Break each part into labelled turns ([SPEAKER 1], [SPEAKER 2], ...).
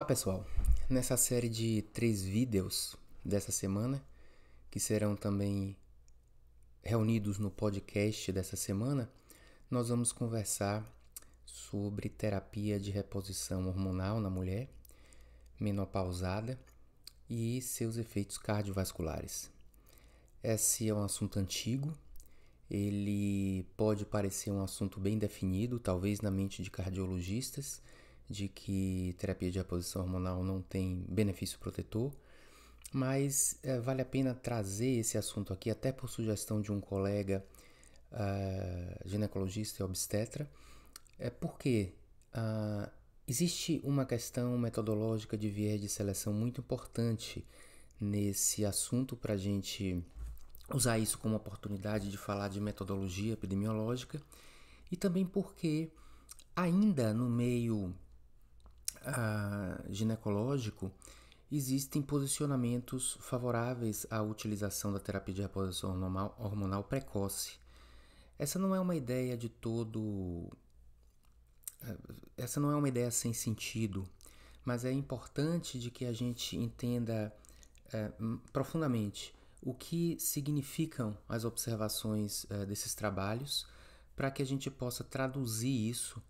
[SPEAKER 1] Olá pessoal, nessa série de três vídeos dessa semana, que serão também reunidos no podcast dessa semana, nós vamos conversar sobre terapia de reposição hormonal na mulher menopausada e seus efeitos cardiovasculares. Esse é um assunto antigo, ele pode parecer um assunto bem definido, talvez na mente de cardiologistas de que terapia de reposição hormonal não tem benefício protetor, mas é, vale a pena trazer esse assunto aqui, até por sugestão de um colega uh, ginecologista e obstetra, é porque uh, existe uma questão metodológica de viés de seleção muito importante nesse assunto para a gente usar isso como oportunidade de falar de metodologia epidemiológica e também porque ainda no meio ah, ginecológico, existem posicionamentos favoráveis à utilização da terapia de reposição hormonal, hormonal precoce. Essa não é uma ideia de todo. Eh, essa não é uma ideia sem sentido, mas é importante de que a gente entenda é, profundamente o que significam as observações é, desses trabalhos para que a gente possa traduzir isso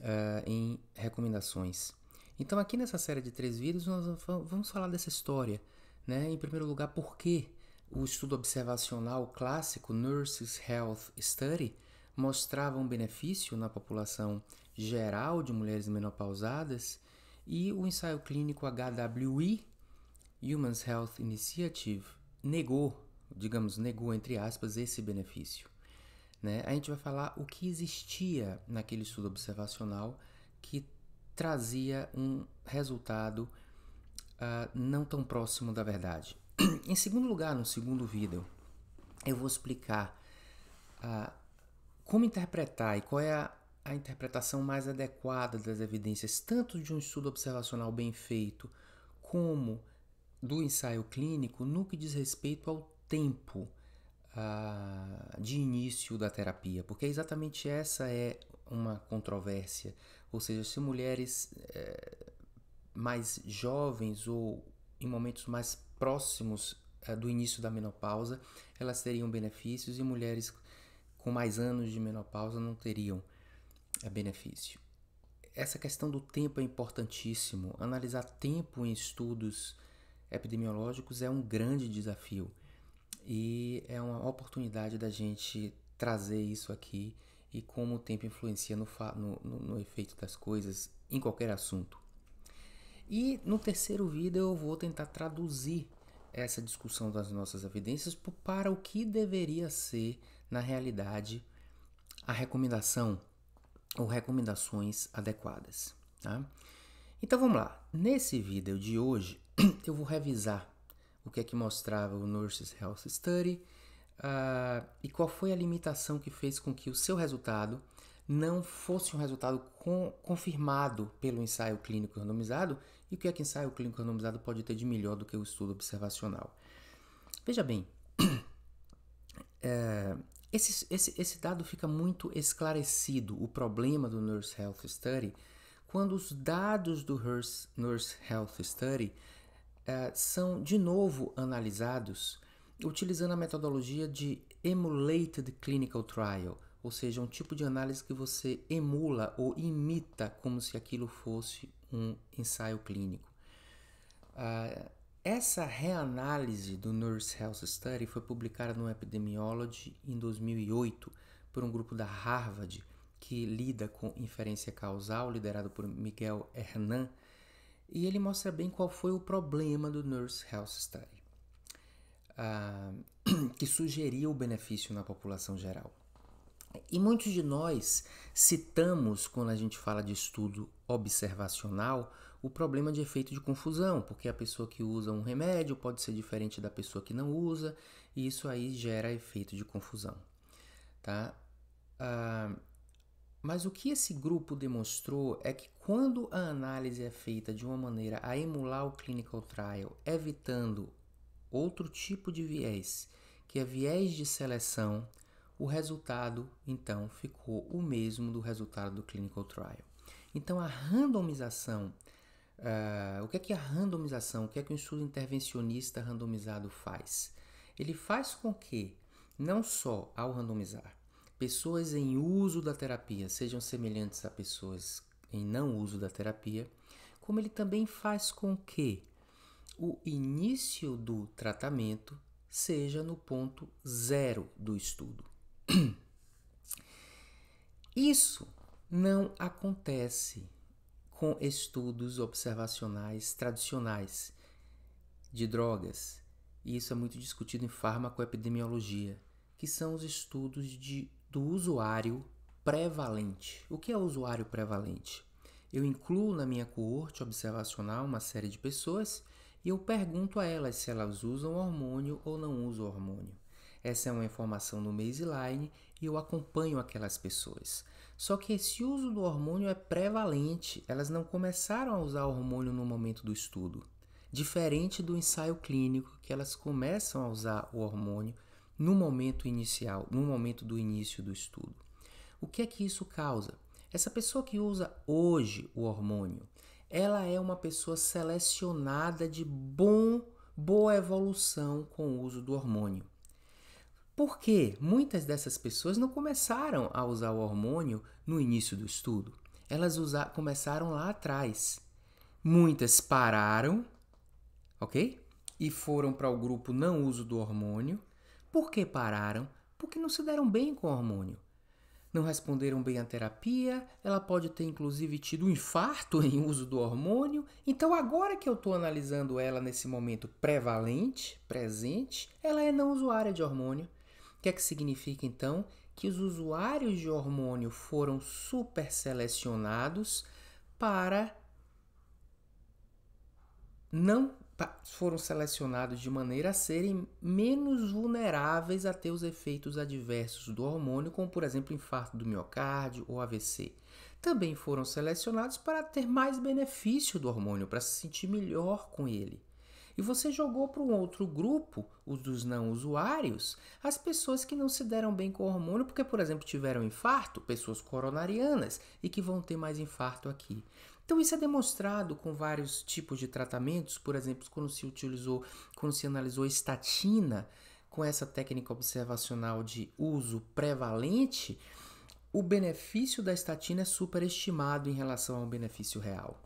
[SPEAKER 1] é, em recomendações. Então, aqui nessa série de três vídeos, nós vamos falar dessa história. Né? Em primeiro lugar, por que o estudo observacional clássico Nurses Health Study mostrava um benefício na população geral de mulheres menopausadas e o ensaio clínico HWI, Humans Health Initiative, negou, digamos, negou entre aspas esse benefício. Né? A gente vai falar o que existia naquele estudo observacional que trazia um resultado uh, não tão próximo da verdade. em segundo lugar, no segundo vídeo, eu vou explicar uh, como interpretar e qual é a, a interpretação mais adequada das evidências, tanto de um estudo observacional bem feito, como do ensaio clínico, no que diz respeito ao tempo ah, de início da terapia, porque exatamente essa é uma controvérsia. Ou seja, se mulheres é, mais jovens ou em momentos mais próximos é, do início da menopausa, elas teriam benefícios e mulheres com mais anos de menopausa não teriam é, benefício. Essa questão do tempo é importantíssimo. Analisar tempo em estudos epidemiológicos é um grande desafio e é uma oportunidade da gente trazer isso aqui e como o tempo influencia no, no, no, no efeito das coisas em qualquer assunto. E no terceiro vídeo eu vou tentar traduzir essa discussão das nossas evidências para o que deveria ser, na realidade, a recomendação ou recomendações adequadas. Tá? Então vamos lá. Nesse vídeo de hoje, eu vou revisar o que é que mostrava o Nurses Health Study Uh, e qual foi a limitação que fez com que o seu resultado não fosse um resultado com, confirmado pelo ensaio clínico randomizado? E o que é que ensaio clínico randomizado pode ter de melhor do que o estudo observacional? Veja bem, é, esse, esse, esse dado fica muito esclarecido, o problema do Nurse Health Study, quando os dados do Nurse Health Study é, são de novo analisados utilizando a metodologia de Emulated Clinical Trial, ou seja, um tipo de análise que você emula ou imita como se aquilo fosse um ensaio clínico. Uh, essa reanálise do Nurse Health Study foi publicada no Epidemiology em 2008 por um grupo da Harvard que lida com inferência causal, liderado por Miguel Hernan, e ele mostra bem qual foi o problema do Nurse Health Study. Ah, que sugeria o benefício na população geral. E muitos de nós citamos, quando a gente fala de estudo observacional, o problema de efeito de confusão, porque a pessoa que usa um remédio pode ser diferente da pessoa que não usa, e isso aí gera efeito de confusão. Tá? Ah, mas o que esse grupo demonstrou é que quando a análise é feita de uma maneira a emular o clinical trial, evitando outro tipo de viés, que é viés de seleção, o resultado então ficou o mesmo do resultado do clinical trial. Então a randomização, uh, o que é que a randomização, o que é que o estudo intervencionista randomizado faz? Ele faz com que não só ao randomizar pessoas em uso da terapia sejam semelhantes a pessoas em não uso da terapia, como ele também faz com que o início do tratamento seja no ponto zero do estudo. Isso não acontece com estudos observacionais tradicionais de drogas, e isso é muito discutido em farmacoepidemiologia, que são os estudos de, do usuário prevalente. O que é o usuário prevalente? Eu incluo na minha coorte observacional uma série de pessoas e eu pergunto a elas se elas usam hormônio ou não usam hormônio. Essa é uma informação no Mazeline e eu acompanho aquelas pessoas. Só que esse uso do hormônio é prevalente, elas não começaram a usar hormônio no momento do estudo. Diferente do ensaio clínico, que elas começam a usar o hormônio no momento inicial, no momento do início do estudo. O que é que isso causa? Essa pessoa que usa hoje o hormônio, ela é uma pessoa selecionada de bom, boa evolução com o uso do hormônio. Porque muitas dessas pessoas não começaram a usar o hormônio no início do estudo. Elas usar, começaram lá atrás. Muitas pararam, ok? E foram para o grupo não uso do hormônio. Por que pararam? Porque não se deram bem com o hormônio não responderam bem à terapia, ela pode ter inclusive tido um infarto em uso do hormônio. Então, agora que eu estou analisando ela nesse momento prevalente, presente, ela é não usuária de hormônio. O que é que significa então? Que os usuários de hormônio foram super selecionados para não Tá, foram selecionados de maneira a serem menos vulneráveis a ter os efeitos adversos do hormônio, como por exemplo infarto do miocárdio ou AVC. Também foram selecionados para ter mais benefício do hormônio, para se sentir melhor com ele. E você jogou para um outro grupo, os dos não usuários, as pessoas que não se deram bem com o hormônio, porque, por exemplo, tiveram infarto, pessoas coronarianas, e que vão ter mais infarto aqui. Então isso é demonstrado com vários tipos de tratamentos, por exemplo, quando se utilizou, quando se analisou estatina com essa técnica observacional de uso prevalente, o benefício da estatina é superestimado em relação ao benefício real.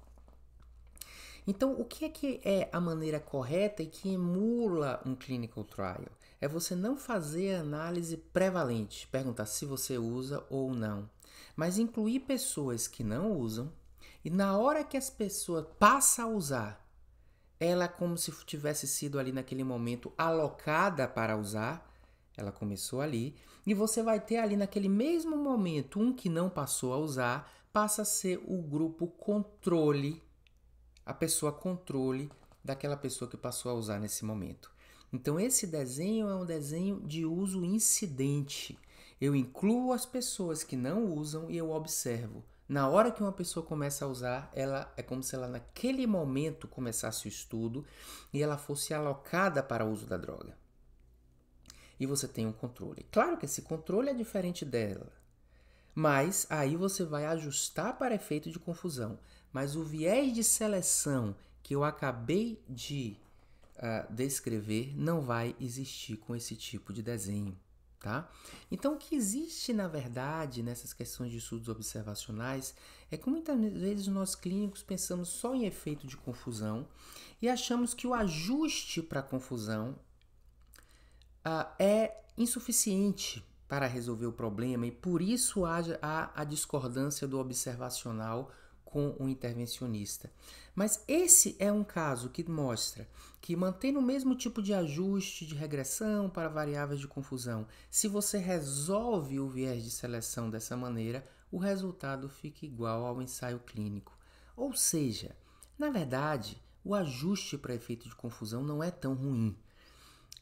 [SPEAKER 1] Então, o que é que é a maneira correta e que emula um clinical trial? É você não fazer análise prevalente, perguntar se você usa ou não, mas incluir pessoas que não usam e na hora que as pessoas passa a usar, ela como se tivesse sido ali naquele momento alocada para usar, ela começou ali, e você vai ter ali naquele mesmo momento um que não passou a usar, passa a ser o grupo controle, a pessoa controle daquela pessoa que passou a usar nesse momento. Então, esse desenho é um desenho de uso incidente. Eu incluo as pessoas que não usam e eu observo. Na hora que uma pessoa começa a usar, ela é como se ela naquele momento começasse o estudo e ela fosse alocada para o uso da droga. E você tem um controle. Claro que esse controle é diferente dela, mas aí você vai ajustar para efeito de confusão. Mas o viés de seleção que eu acabei de uh, descrever não vai existir com esse tipo de desenho. Tá? Então, o que existe, na verdade, nessas questões de estudos observacionais é que muitas vezes nós clínicos pensamos só em efeito de confusão e achamos que o ajuste para a confusão uh, é insuficiente para resolver o problema e por isso há a, a discordância do observacional com um intervencionista. Mas esse é um caso que mostra que mantendo o mesmo tipo de ajuste de regressão para variáveis de confusão, se você resolve o viés de seleção dessa maneira, o resultado fica igual ao ensaio clínico. Ou seja, na verdade, o ajuste para efeito de confusão não é tão ruim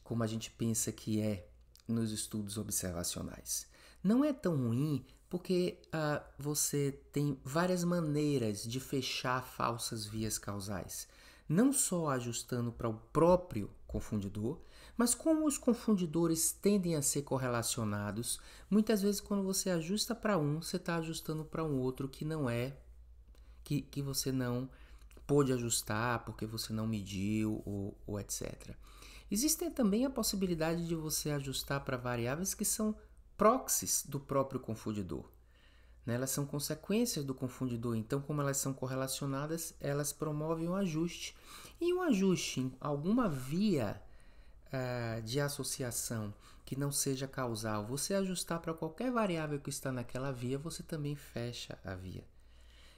[SPEAKER 1] como a gente pensa que é nos estudos observacionais. Não é tão ruim porque uh, você tem várias maneiras de fechar falsas vias causais, não só ajustando para o próprio confundidor, mas como os confundidores tendem a ser correlacionados, muitas vezes quando você ajusta para um, você está ajustando para um outro que não é, que, que você não pôde ajustar porque você não mediu ou, ou etc. Existe também a possibilidade de você ajustar para variáveis que são proxies do próprio confundidor. Né? Elas são consequências do confundidor, então, como elas são correlacionadas, elas promovem um ajuste. E um ajuste em alguma via uh, de associação que não seja causal, você ajustar para qualquer variável que está naquela via, você também fecha a via.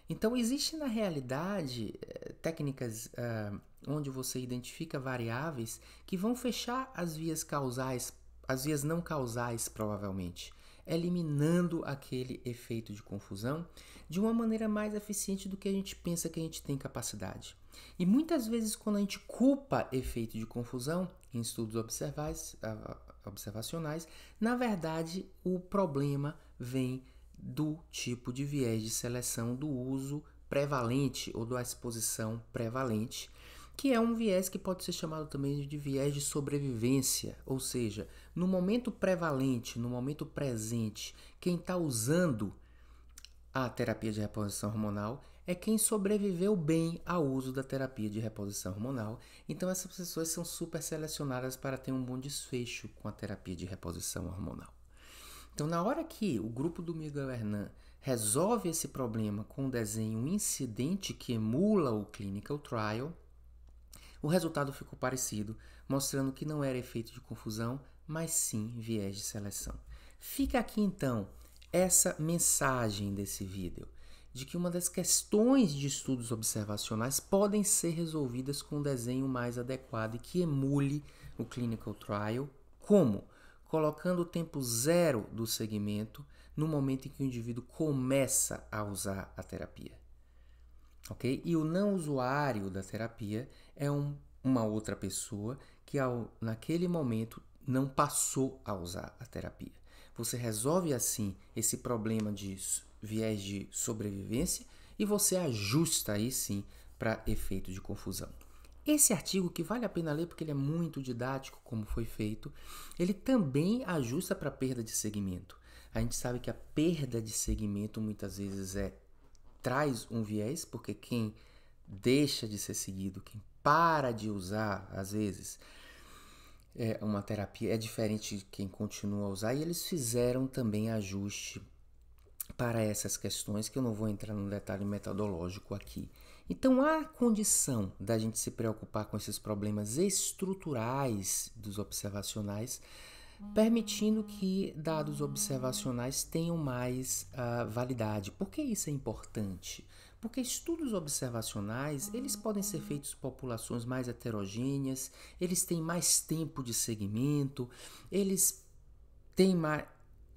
[SPEAKER 1] Então, existe na realidade eh, técnicas uh, onde você identifica variáveis que vão fechar as vias causais as vias não causais, provavelmente, eliminando aquele efeito de confusão de uma maneira mais eficiente do que a gente pensa que a gente tem capacidade. E muitas vezes, quando a gente culpa efeito de confusão em estudos observais, observacionais, na verdade o problema vem do tipo de viés de seleção do uso prevalente ou da exposição prevalente que é um viés que pode ser chamado também de viés de sobrevivência, ou seja, no momento prevalente, no momento presente, quem está usando a terapia de reposição hormonal é quem sobreviveu bem ao uso da terapia de reposição hormonal. Então, essas pessoas são super selecionadas para ter um bom desfecho com a terapia de reposição hormonal. Então, na hora que o grupo do Miguel Hernan resolve esse problema com o desenho incidente que emula o clinical trial, o resultado ficou parecido, mostrando que não era efeito de confusão, mas sim viés de seleção. Fica aqui então essa mensagem desse vídeo de que uma das questões de estudos observacionais podem ser resolvidas com um desenho mais adequado e que emule o clinical trial, como colocando o tempo zero do segmento no momento em que o indivíduo começa a usar a terapia ok? E o não usuário da terapia é um, uma outra pessoa que ao, naquele momento não passou a usar a terapia. Você resolve assim esse problema de viés de sobrevivência e você ajusta aí sim para efeito de confusão. Esse artigo que vale a pena ler porque ele é muito didático como foi feito, ele também ajusta para perda de segmento. A gente sabe que a perda de segmento muitas vezes é traz um viés, porque quem deixa de ser seguido, quem para de usar, às vezes, é uma terapia é diferente de quem continua a usar, e eles fizeram também ajuste para essas questões que eu não vou entrar no detalhe metodológico aqui. Então há condição da gente se preocupar com esses problemas estruturais dos observacionais permitindo que dados observacionais tenham mais uh, validade. Por que isso é importante? Porque estudos observacionais, eles podem ser feitos por populações mais heterogêneas, eles têm mais tempo de segmento, eles têm mais...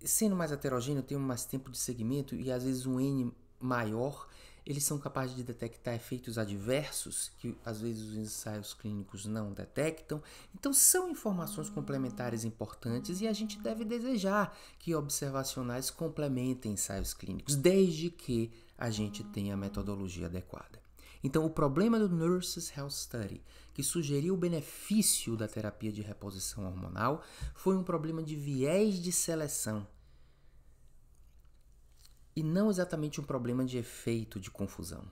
[SPEAKER 1] Sendo mais heterogêneo, têm mais tempo de segmento e às vezes um N maior, eles são capazes de detectar efeitos adversos que às vezes os ensaios clínicos não detectam. Então, são informações complementares importantes e a gente deve desejar que observacionais complementem ensaios clínicos, desde que a gente tenha a metodologia adequada. Então, o problema do Nurses Health Study, que sugeriu o benefício da terapia de reposição hormonal, foi um problema de viés de seleção e não exatamente um problema de efeito de confusão.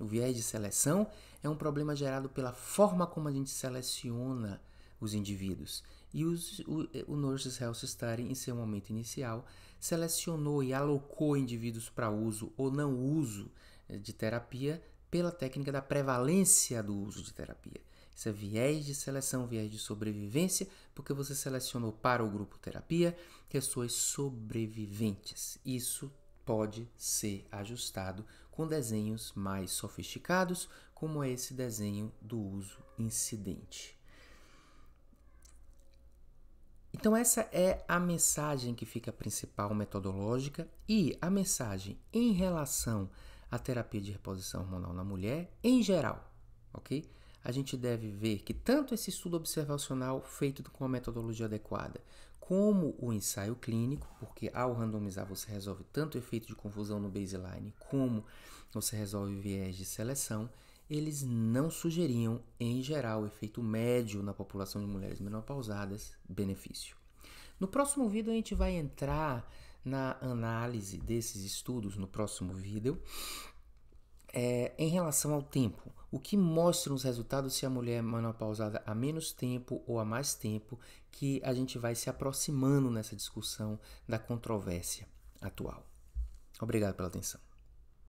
[SPEAKER 1] O viés de seleção é um problema gerado pela forma como a gente seleciona os indivíduos. E os, o, o Nurses Health Study, em seu momento inicial, selecionou e alocou indivíduos para uso ou não uso eh, de terapia pela técnica da prevalência do uso de terapia. Isso é viés de seleção, viés de sobrevivência, porque você selecionou para o grupo terapia pessoas sobreviventes. Isso pode ser ajustado com desenhos mais sofisticados, como é esse desenho do uso incidente. Então, essa é a mensagem que fica principal metodológica e a mensagem em relação à terapia de reposição hormonal na mulher em geral, ok? A gente deve ver que tanto esse estudo observacional feito com a metodologia adequada, como o ensaio clínico, porque ao randomizar você resolve tanto o efeito de confusão no baseline como você resolve viés de seleção, eles não sugeriam, em geral, efeito médio na população de mulheres menopausadas, benefício. No próximo vídeo a gente vai entrar na análise desses estudos no próximo vídeo é, em relação ao tempo, o que mostram os resultados se a mulher é menopausada há menos tempo ou há mais tempo, que a gente vai se aproximando nessa discussão da controvérsia atual. Obrigado pela atenção.